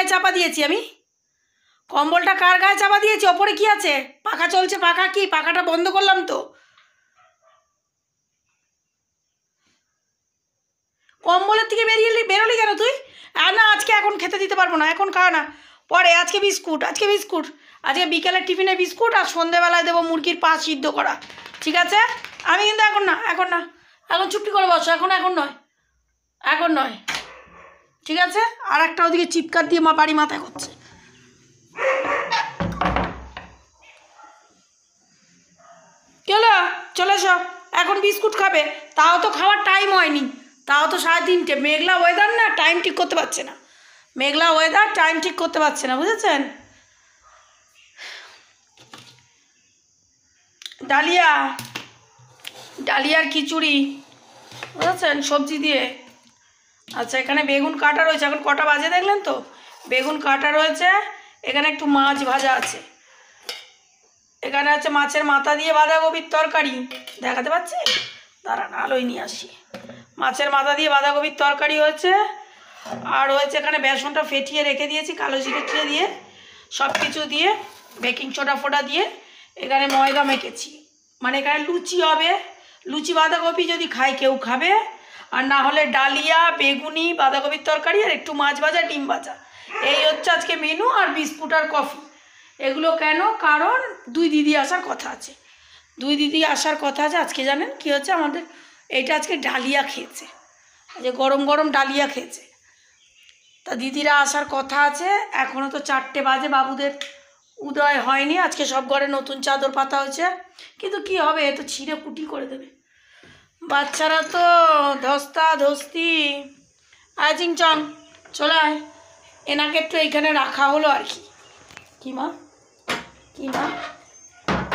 গায়ে চাপা দিয়েছি আমি কম্বলটা কার গায়ে চাপা দিয়েছি ওপরে কি আছে পাখা চলছে পাখা কি পাখাটা বন্ধ করলাম তো কম্বলের থেকে বেরিয়ে বেরোলি কেন তুই আর না আজকে এখন খেতে দিতে পারবো না এখন খাওয়া না পরে আজকে বিস্কুট আজকে বিস্কুট আজকে বিকেলের টিফিনে বিস্কুট আর সন্ধেবেলায় দেবো মুরগির পা সিদ্ধ করা ঠিক আছে আমি কিন্তু এখন না এখন না এখন চুপটি করে বসো এখন এখন নয় এখন নয় ঠিক আছে আর একটা ওদিকে চিৎকার দিয়ে মা বাড়ি মাথায় করছে চলো চলে এসো এখন বিস্কুট খাবে তাও তো খাওয়ার টাইম হয়নি তাও তো সাড়ে তিনটে মেঘলা ওয়েদার না টাইম ঠিক করতে পারছে না মেঘলা ওয়েদার টাইম ঠিক করতে পারছে না বুঝেছেন ডালিয়া ডালিয়ার খিচুড়ি বুঝেছেন সবজি দিয়ে আচ্ছা এখানে বেগুন কাটা রয়েছে এখন কটা বাজে দেখলেন তো বেগুন কাটা রয়েছে এখানে একটু মাছ ভাজা আছে এখানে আছে মাছের মাথা দিয়ে বাঁধাকপির তরকারি দেখাতে পাচ্ছি দাঁড়ান আলোয় নিয়ে আসি মাছের মাথা দিয়ে বাঁধাকপির তরকারি হয়েছে আর হয়েছে এখানে বেসনটা ফেটিয়ে রেখে দিয়েছি কালো জিরে দিয়ে সব কিছু দিয়ে বেকিং সোডা ফোটা দিয়ে এখানে ময়দা মেখেছি মানে এখানে লুচি হবে লুচি বাঁধাকপি যদি খায় কেউ খাবে আর না হলে ডালিয়া বেগুনি বাঁধাকপির তরকারি আর একটু মাছ ভাজা ডিম ভাজা এই হচ্ছে আজকে মেনু আর বিস্কুট আর কফি এগুলো কেন কারণ দুই দিদি আসার কথা আছে দুই দিদি আসার কথা আছে আজকে জানেন কি হচ্ছে আমাদের এইটা আজকে ডালিয়া খেয়েছে যে গরম গরম ডালিয়া খেয়েছে তা দিদিরা আসার কথা আছে এখনও তো চারটে বাজে বাবুদের উদয় হয়নি আজকে সব ঘরে নতুন চাদর পাতা হয়েছে কিন্তু কি হবে এ তো ছিঁড়ে কুটি করে দেবে বাচ্চারা তো ধস্তা ধস্তি আয় চিংচং চলে আয় এনাকে একটু এইখানে রাখা হলো আর কি কী মা কী মা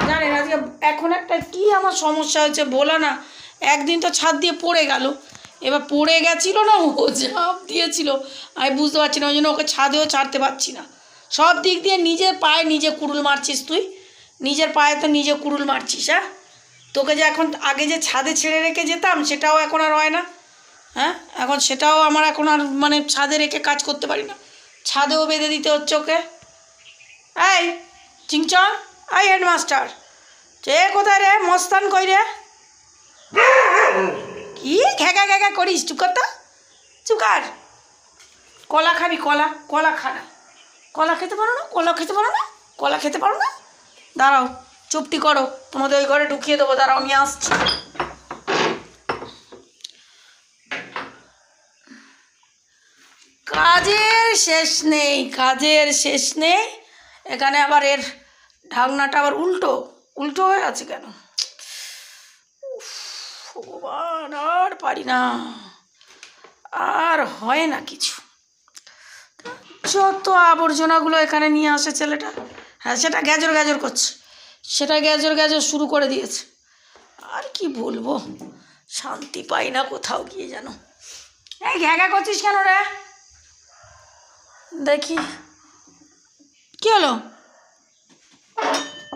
জানেন আজকে এখন একটা কি আমার সমস্যা হয়েছে বলা না একদিন তো ছাদ দিয়ে পড়ে গেল এবার পড়ে গেছিলো না ও জাপ দিয়েছিল আমি বুঝতে পারছি না ওই জন্য ওকে ছাদেও ছাড়তে পারছি না সব দিক দিয়ে নিজের পায়ে নিজে কুড়ুল মারছিস তুই নিজের পায়ে তো নিজে কুড়ুল মারছিস হ্যাঁ তোকে যে এখন আগে যে ছাদে ছেড়ে রেখে যেতাম সেটাও এখন আর হয় না হ্যাঁ এখন সেটাও আমার এখন আর মানে ছাদে রেখে কাজ করতে পারি না ছাদেও বেঁধে দিতে হচ্ছে ওকে এই চিংচন আই হেডমাস্টার যে কোথায় রে মস্তান কই রে কি ঘেঘা ঘেঘা করিস চুকার তো চুকার কলা খাবি কলা কলা খা কলা খেতে পারো না কলা খেতে পারো না কলা খেতে পারো না দাঁড়াও চুপটি করো তোমাদের ওই ঘরে ঢুকিয়ে দেবো দাঁড়াও আমি আসছি কাজের শেষ নেই কাজের শেষ নেই এখানে আবার এর ঢাকনাটা আবার উল্টো উল্টো হয়ে আছে কেন ভগবান আর পারি না আর হয় না কিছু যত আবর্জনাগুলো এখানে নিয়ে আসে ছেলেটা হ্যাঁ সেটা গ্যাজর গ্যাজর করছে সেটা গ্যাজর গ্যাজর শুরু করে দিয়েছে আর কি বলবো শান্তি পাই না কোথাও গিয়ে যেন এই ঘ্যাঘা করছিস কেন রে দেখি কি হলো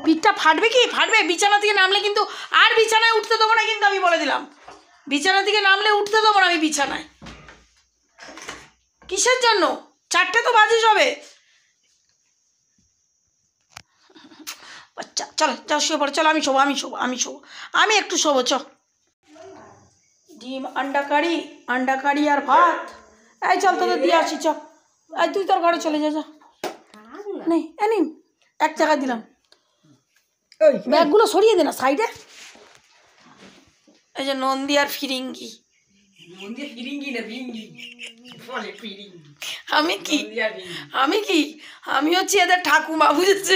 পিঠটা ফাটবে কি ফাটবে বিছানা থেকে নামলে কিন্তু আর বিছানায় উঠতে দেবো না কিন্তু আমি বলে দিলাম বিছানা থেকে নামলে উঠতে দেবো না আমি বিছানায় কিসের জন্য চারটে তো বাজে সবে বাচ্চা চলো চল শুয়ে পড়ো চলো আমি শোবো আমি শোবো আমি শোবো আমি একটু শোবো চ ডিম আন্ডা কারি আন্ডা কারি আর ভাত এই চল তোদের দিয়ে আসি চ এই তুই তোর ঘরে চলে যা যা নেই এ নিন এক জায়গায় দিলাম ব্যাগগুলো সরিয়ে দে না সাইডে এই যে নন্দী আর ফিরিঙ্গি আমি কি আমি কি আমি হচ্ছি এদের ঠাকুমা বুঝেছে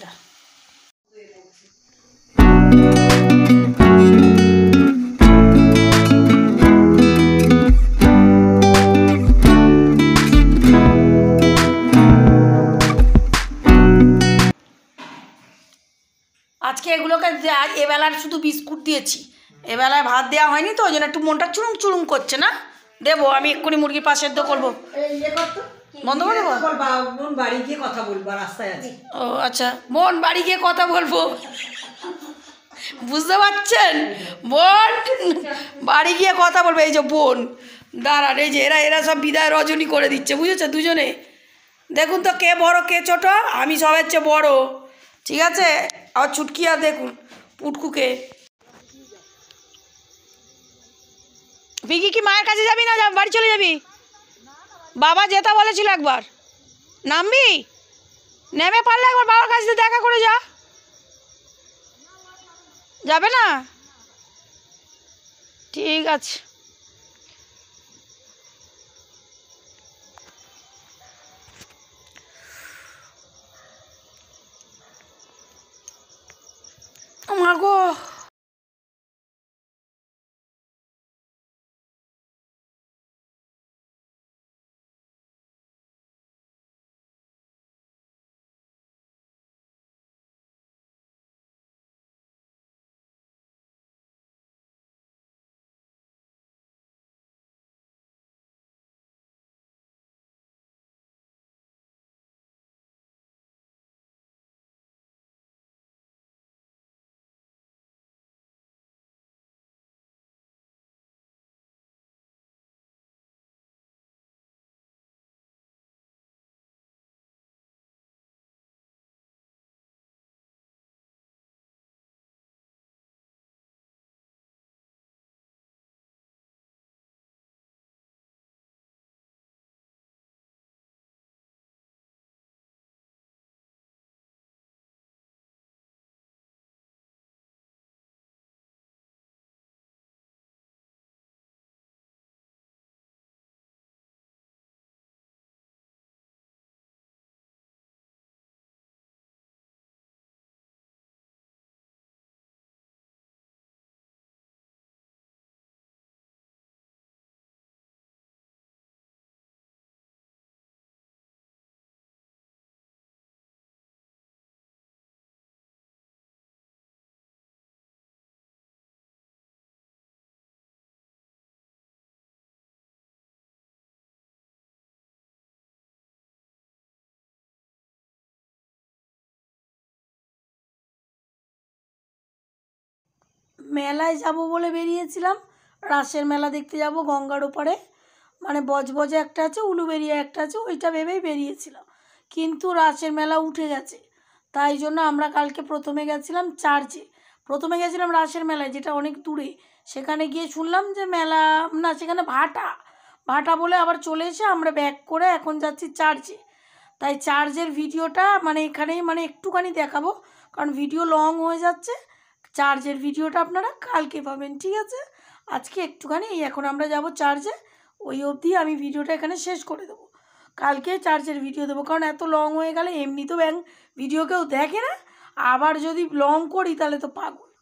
সোজা আচ্ছা। আজকে এগুলোকে এবেলার শুধু বিস্কুট দিয়েছি এবেলায় ভাত দেওয়া হয়নি তো ওই জন্য একটু মনটা চুরুং চুরুং করছে না দেবো আমি এক্ষুনি মুরগির পাশে ইয়ে তো করবো বন্ধ করে দেবো বোন বাড়ি গিয়ে কথা বলবো রাস্তায় আছে ও আচ্ছা বোন বাড়ি গিয়ে কথা বলবো বুঝতে পারছেন বোন বাড়ি গিয়ে কথা বলবে এই যে বোন দাঁড়ান এই যে এরা এরা সব বিদায় রজনী করে দিচ্ছে বুঝেছে দুজনে দেখুন তো কে বড় কে ছোট আমি সবার চেয়ে বড় ঠিক আছে আবার ছুটকিয়া দেখুন পুটকুকে বিকি কি মায়ের কাছে যাবি না বাড়ি চলে যাবি বাবা যেতে বলেছিল একবার নামবি নেমে পারলে একবার বাবার কাছ দেখা করে যা যাবে না ঠিক আছে আমার গো মেলায় যাব বলে বেরিয়েছিলাম রাসের মেলা দেখতে যাব গঙ্গার ওপারে মানে বজবজে একটা আছে উলুবেরিয়া একটা আছে ওইটা ভেবেই বেরিয়েছিলাম কিন্তু রাসের মেলা উঠে গেছে তাই জন্য আমরা কালকে প্রথমে গেছিলাম চার্চে প্রথমে গেছিলাম রাসের মেলায় যেটা অনেক দূরে সেখানে গিয়ে শুনলাম যে মেলা না সেখানে ভাটা ভাটা বলে আবার চলে এসে আমরা ব্যাক করে এখন যাচ্ছি চার্চে তাই চার্জের ভিডিওটা মানে এখানেই মানে একটুখানি দেখাবো কারণ ভিডিও লং হয়ে যাচ্ছে চার্জের ভিডিওটা আপনারা কালকে পাবেন ঠিক আছে আজকে একটুখানি এই এখন আমরা যাব চার্জে ওই অবধি আমি ভিডিওটা এখানে শেষ করে দেবো কালকে চার্জের ভিডিও দেবো কারণ এত লং হয়ে গেলে এমনি তো ব্যাং ভিডিও কেউ দেখে না আবার যদি লং করি তাহলে তো পাগল